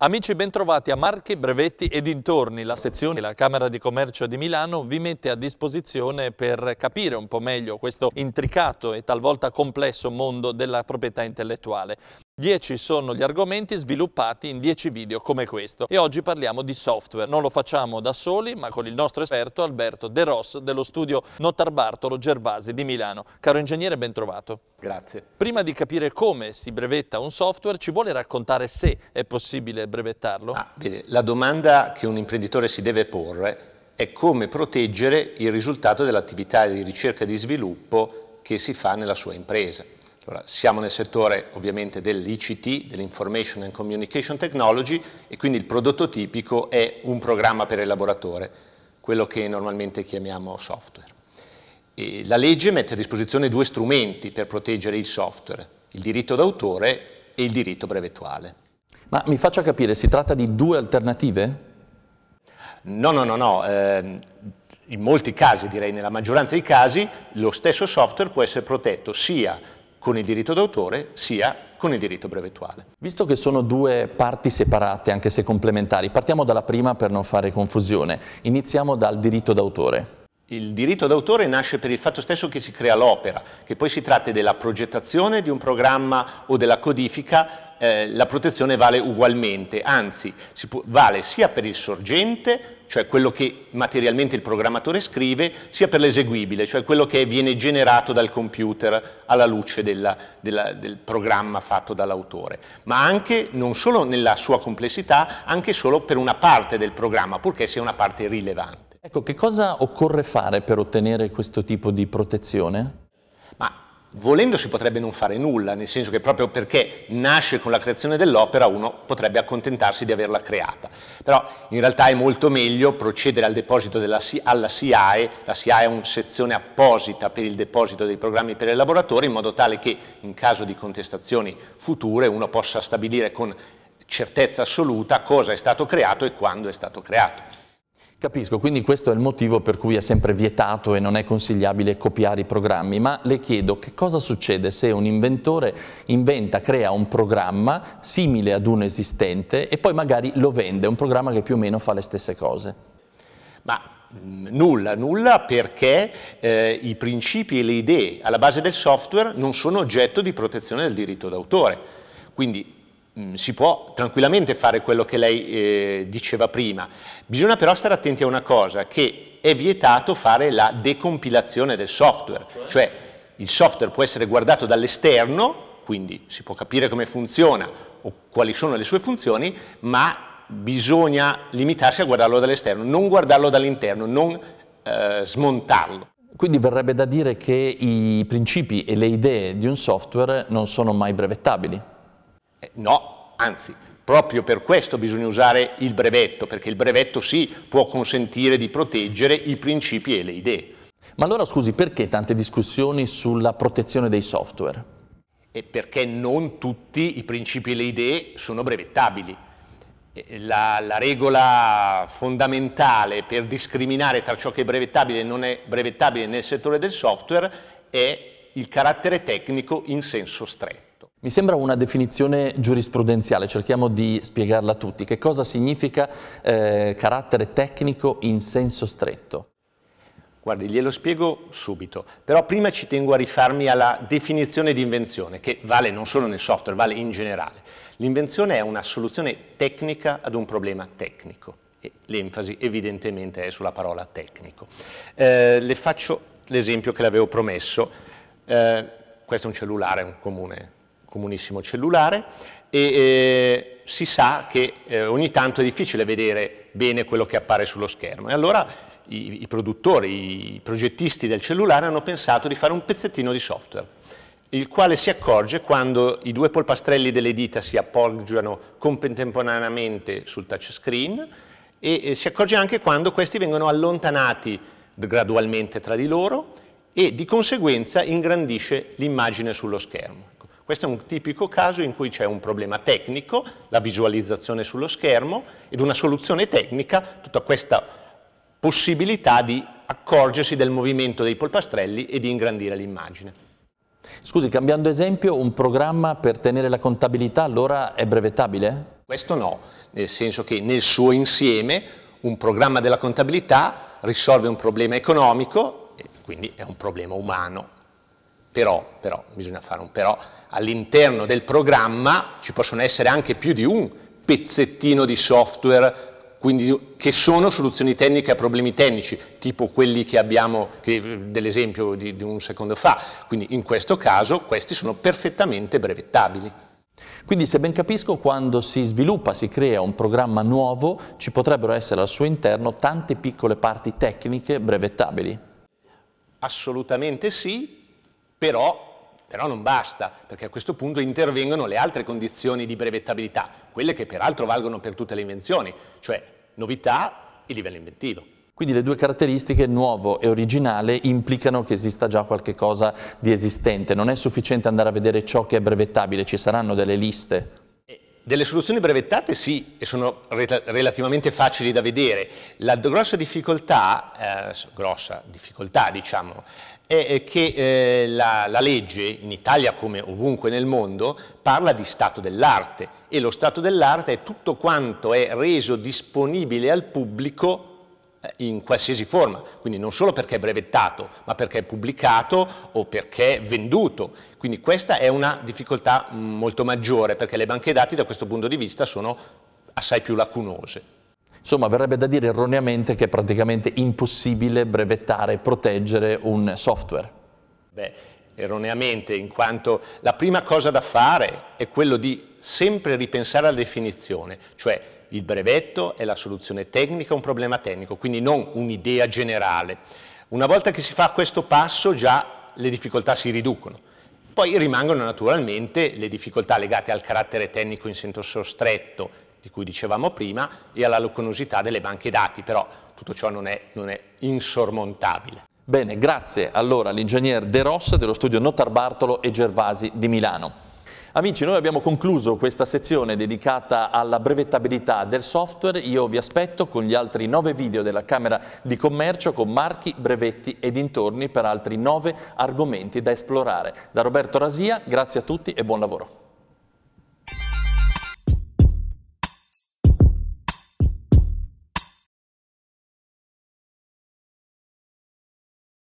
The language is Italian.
Amici bentrovati a Marchi, Brevetti e dintorni. La sezione della Camera di Commercio di Milano vi mette a disposizione per capire un po' meglio questo intricato e talvolta complesso mondo della proprietà intellettuale. 10 sono gli argomenti sviluppati in 10 video come questo e oggi parliamo di software. Non lo facciamo da soli ma con il nostro esperto Alberto De Ross dello studio Notar Bartolo Gervasi di Milano. Caro ingegnere ben trovato. Grazie. Prima di capire come si brevetta un software ci vuole raccontare se è possibile brevettarlo? Ah, La domanda che un imprenditore si deve porre è come proteggere il risultato dell'attività di ricerca e di sviluppo che si fa nella sua impresa. Allora, siamo nel settore ovviamente dell'ICT, dell'Information and Communication Technology, e quindi il prodotto tipico è un programma per elaboratore, quello che normalmente chiamiamo software. E la legge mette a disposizione due strumenti per proteggere il software, il diritto d'autore e il diritto brevettuale. Ma mi faccia capire, si tratta di due alternative? No, no, no, no. Eh, in molti casi, direi nella maggioranza dei casi, lo stesso software può essere protetto sia con il diritto d'autore sia con il diritto brevettuale. Visto che sono due parti separate, anche se complementari, partiamo dalla prima per non fare confusione. Iniziamo dal diritto d'autore. Il diritto d'autore nasce per il fatto stesso che si crea l'opera, che poi si tratti della progettazione di un programma o della codifica eh, la protezione vale ugualmente, anzi può, vale sia per il sorgente cioè quello che materialmente il programmatore scrive, sia per l'eseguibile, cioè quello che viene generato dal computer alla luce della, della, del programma fatto dall'autore, ma anche, non solo nella sua complessità, anche solo per una parte del programma, purché sia una parte rilevante. Ecco, che cosa occorre fare per ottenere questo tipo di protezione? Ma volendo si potrebbe non fare nulla, nel senso che proprio perché nasce con la creazione dell'opera uno potrebbe accontentarsi di averla creata, però in realtà è molto meglio procedere al deposito della, alla SIAE, la SIAE è una sezione apposita per il deposito dei programmi per il laboratorio in modo tale che in caso di contestazioni future uno possa stabilire con certezza assoluta cosa è stato creato e quando è stato creato. Capisco, quindi questo è il motivo per cui è sempre vietato e non è consigliabile copiare i programmi, ma le chiedo che cosa succede se un inventore inventa, crea un programma simile ad un esistente e poi magari lo vende, un programma che più o meno fa le stesse cose? Ma mm, Nulla, nulla perché eh, i principi e le idee alla base del software non sono oggetto di protezione del diritto d'autore. Quindi Mm, si può tranquillamente fare quello che lei eh, diceva prima. Bisogna però stare attenti a una cosa, che è vietato fare la decompilazione del software, cioè il software può essere guardato dall'esterno, quindi si può capire come funziona o quali sono le sue funzioni, ma bisogna limitarsi a guardarlo dall'esterno, non guardarlo dall'interno, non eh, smontarlo. Quindi verrebbe da dire che i principi e le idee di un software non sono mai brevettabili? Eh, no, anzi, proprio per questo bisogna usare il brevetto, perché il brevetto sì può consentire di proteggere i principi e le idee. Ma allora scusi, perché tante discussioni sulla protezione dei software? E perché non tutti i principi e le idee sono brevettabili. Eh, la, la, regola fondamentale per discriminare tra ciò che è brevettabile e non è brevettabile nel settore del software è il carattere tecnico in senso stretto. Mi sembra una definizione giurisprudenziale, cerchiamo di spiegarla a tutti. Che cosa significa eh, carattere tecnico in senso stretto? Guardi, glielo spiego subito, però prima ci tengo a rifarmi alla definizione di invenzione, che vale non solo nel software, vale in generale. L'invenzione è una soluzione tecnica ad un problema tecnico, e l'enfasi evidentemente è sulla parola tecnico. Eh, le faccio l'esempio che le avevo promesso, eh, questo è un cellulare, un comune comunissimo cellulare e eh, si sa che eh, ogni tanto è difficile vedere bene quello che appare sullo schermo. E allora i, i produttori, i progettisti del cellulare hanno pensato di fare un pezzettino di software, il quale si accorge quando i due polpastrelli delle dita si appoggiano contemporaneamente sul touchscreen e eh, si accorge anche quando questi vengono allontanati gradualmente tra di loro e di conseguenza ingrandisce l'immagine sullo schermo. Questo è un tipico caso in cui c'è un problema tecnico, la visualizzazione sullo schermo ed una soluzione tecnica, tutta questa possibilità di accorgersi del movimento dei polpastrelli e di ingrandire l'immagine. Scusi, cambiando esempio, un programma per tenere la contabilità allora è brevettabile? Questo no, nel senso che nel suo insieme un programma della contabilità risolve un problema economico, quindi è un problema umano, però, però, bisogna fare un però, all'interno del programma ci possono essere anche più di un pezzettino di software quindi, che sono soluzioni tecniche a problemi tecnici, tipo quelli che abbiamo, che, dell'esempio di, di un secondo fa. Quindi in questo caso questi sono perfettamente brevettabili. Quindi se ben capisco, quando si sviluppa, si crea un programma nuovo, ci potrebbero essere al suo interno tante piccole parti tecniche brevettabili. Assolutamente sì, però, però non basta, perché a questo punto intervengono le altre condizioni di brevettabilità, quelle che peraltro valgono per tutte le invenzioni, cioè novità e livello inventivo. Quindi le due caratteristiche, nuovo e originale, implicano che esista già qualche cosa di esistente. Non è sufficiente andare a vedere ciò che è brevettabile, ci saranno delle liste. Eh, delle soluzioni brevettate sì, e sono re relativamente facili da vedere. La grossa difficoltà, eh, grossa difficoltà diciamo, è che eh, la, la, legge, in Italia come ovunque nel mondo, parla di stato dell'arte e lo stato dell'arte è tutto quanto è reso disponibile al pubblico eh, in qualsiasi forma, quindi non solo perché è brevettato, ma perché è pubblicato o perché è venduto. Quindi questa è una difficoltà mm, molto maggiore perché le banche dati da questo punto di vista sono assai più lacunose. Insomma, verrebbe da dire erroneamente che è praticamente impossibile brevettare e proteggere un software. Beh, erroneamente, in quanto la prima cosa da fare è quello di sempre ripensare alla definizione, cioè il brevetto è la soluzione tecnica a un problema tecnico, quindi non un'idea generale. Una volta che si fa questo passo già le difficoltà si riducono. Poi rimangono naturalmente le difficoltà legate al carattere tecnico in senso stretto, di cui dicevamo prima, e alla luconosità delle banche dati, però tutto ciò non è, non è insormontabile. Bene, grazie allora all'ingegner De Ross dello studio Notar Bartolo e Gervasi di Milano. Amici, noi abbiamo concluso questa sezione dedicata alla brevettabilità del software. Io vi aspetto con gli altri nove video della Camera di Commercio con marchi, brevetti e dintorni per altri nove argomenti da esplorare. Da Roberto Rasia, grazie a tutti e buon lavoro.